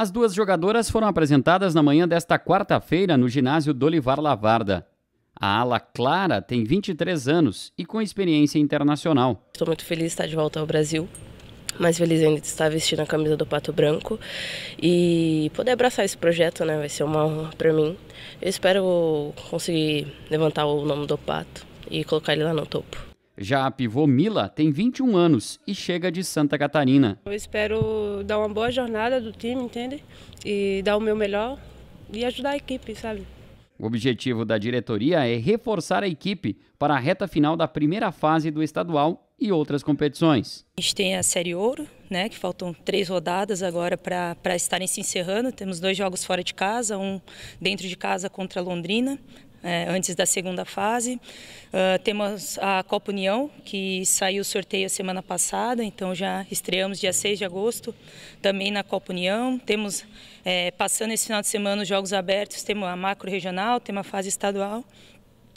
As duas jogadoras foram apresentadas na manhã desta quarta-feira no ginásio Dolivar Lavarda. A ala Clara tem 23 anos e com experiência internacional. Estou muito feliz de estar de volta ao Brasil. Mais feliz ainda de estar vestindo a camisa do Pato Branco e poder abraçar esse projeto, né? Vai ser uma honra para mim. Eu espero conseguir levantar o nome do Pato e colocar ele lá no topo. Já a pivô Mila tem 21 anos e chega de Santa Catarina. Eu espero dar uma boa jornada do time, entende? E dar o meu melhor e ajudar a equipe, sabe? O objetivo da diretoria é reforçar a equipe para a reta final da primeira fase do estadual e outras competições. A gente tem a Série Ouro, né, que faltam três rodadas agora para estarem se encerrando. Temos dois jogos fora de casa, um dentro de casa contra Londrina, é, antes da segunda fase. Uh, temos a Copa União, que saiu o sorteio semana passada, então já estreamos dia 6 de agosto também na Copa União. Temos, é, passando esse final de semana, os Jogos Abertos, temos a macro regional, temos a fase estadual.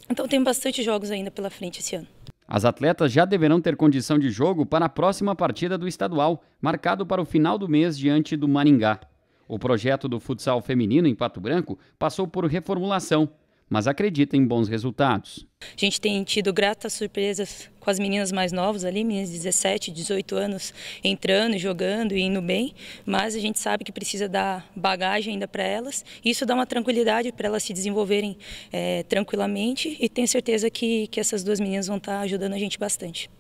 Então tem bastante jogos ainda pela frente esse ano. As atletas já deverão ter condição de jogo para a próxima partida do estadual, marcado para o final do mês diante do Maringá. O projeto do futsal feminino em Pato Branco passou por reformulação mas acredita em bons resultados. A gente tem tido gratas surpresas com as meninas mais novas ali, meninas de 17, 18 anos, entrando, jogando e indo bem, mas a gente sabe que precisa dar bagagem ainda para elas. Isso dá uma tranquilidade para elas se desenvolverem é, tranquilamente e tenho certeza que, que essas duas meninas vão estar tá ajudando a gente bastante.